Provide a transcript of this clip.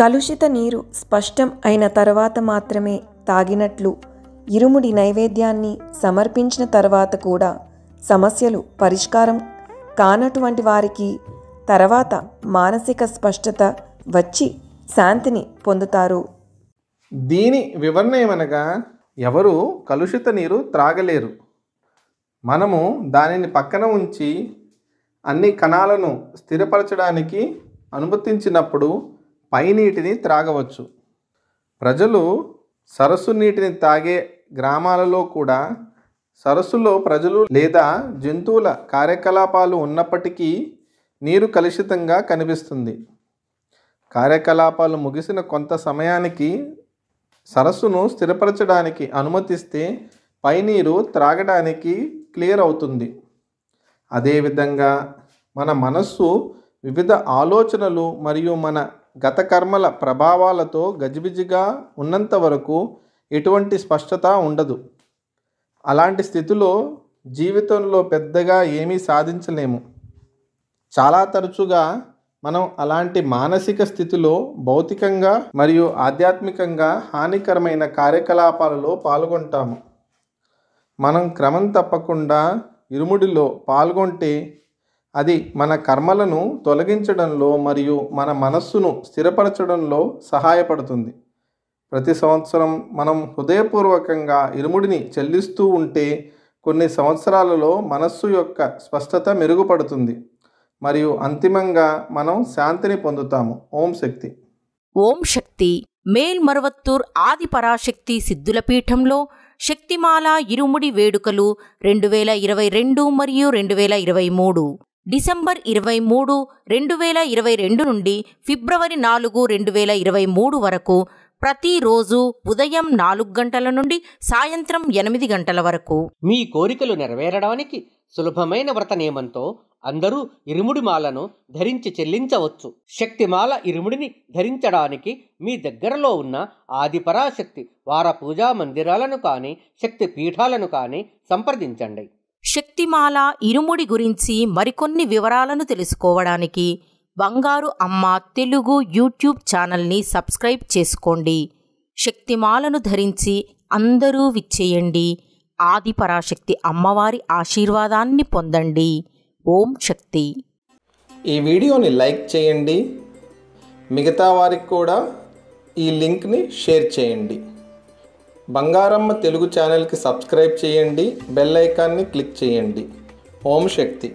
కలుషిత నీరు స్పష్టం అయిన తర్వాత మాత్రమే తాగినట్లు ఇరుముడి నైవేద్యాన్ని సమర్పించిన తర్వాత కూడా సమస్యలు పరిష్కారం కానటువంటి వారికి తర్వాత మానసిక స్పష్టత వచ్చి శాంతిని పొందుతారు దీని వివరణ ఏమనగా ఎవరు కలుషిత నీరు త్రాగలేరు మనము దానిని పక్కన ఉంచి అన్ని కణాలను స్థిరపరచడానికి అనుమతించినప్పుడు పైనీటిని త్రాగవచ్చు ప్రజలు సరస్సు నీటిని తాగే గ్రామాలలో కూడా సరస్సులో ప్రజలు లేదా జంతువుల కార్యకలాపాలు ఉన్నప్పటికీ నీరు కలుషితంగా కనిపిస్తుంది కార్యకలాపాలు ముగిసిన కొంత సమయానికి సరస్సును స్థిరపరచడానికి అనుమతిస్తే పైనీరు త్రాగడానికి క్లియర్ అవుతుంది అదేవిధంగా మన మనస్సు వివిధ ఆలోచనలు మరియు మన గత కర్మల ప్రభావాలతో గజిబిజిగా ఉన్నంత వరకు ఎటువంటి స్పష్టత ఉండదు అలాంటి స్థితిలో జీవితంలో పెద్దగా ఏమీ సాధించలేము చాలా తరచుగా మనం అలాంటి మానసిక స్థితిలో భౌతికంగా మరియు ఆధ్యాత్మికంగా హానికరమైన కార్యకలాపాలలో పాల్గొంటాము మనం క్రమం తప్పకుండా ఇరుముడిలో పాల్గొంటే అది మన కర్మలను తొలగించడంలో మరియు మన మనస్సును స్థిరపరచడంలో సహాయపడుతుంది ప్రతి సంవత్సరం మనం హృదయపూర్వకంగా ఇరుముడిని చెల్లిస్తూ ఉంటే కొన్ని సంవత్సరాలలో మనస్సు యొక్క స్పష్టత మెరుగుపడుతుంది మరియు అంతిమంగా మనం శాంతిని పొందుతాము ఓం శక్తి ఓం శక్తి మేల్మరువత్తూర్ ఆది పరాశక్తి సిద్ధుల పీఠంలో శక్తిమాల ఇరుముడి వేడుకలు రెండు వేల ఇరవై రెండు మరియు రెండు వేల ఇరవై మూడు డిసెంబర్ ఇరవై మూడు రెండు వేల ఇరవై రెండు నుండి ఫిబ్రవరి నాలుగు రెండు వేల ఇరవై మూడు వరకు ప్రతిరోజు ఉదయం నాలుగు గంటల నుండి సాయంత్రం ఎనిమిది గంటల వరకు మీ కోరికలు నెరవేరడానికి సులభమైన వ్రత నియమంతో అందరూ ఇరుముడి మాలను ధరించి చెల్లించవచ్చు శక్తిమాల ఇరుముడిని ధరించడానికి మీ దగ్గరలో ఉన్న ఆదిపరాశక్తి వార పూజా మందిరాలను కానీ శక్తి పీఠాలను కానీ సంప్రదించండి శక్తిమాల ఇరుముడి గురించి మరికొన్ని వివరాలను తెలుసుకోవడానికి బంగారు అమ్మ తెలుగు యూట్యూబ్ ఛానల్ని సబ్స్క్రైబ్ చేసుకోండి శక్తిమాలను ధరించి అందరూ విచ్చేయండి ఆదిపరాశక్తి అమ్మవారి ఆశీర్వాదాన్ని పొందండి ఓం శక్తి ఈ వీడియోని లైక్ చేయండి మిగతా వారికి కూడా ఈ లింక్ని షేర్ చేయండి బంగారమ్మ తెలుగు ఛానల్కి సబ్స్క్రైబ్ చేయండి బెల్ ఐకాన్ని క్లిక్ చేయండి ఓం శక్తి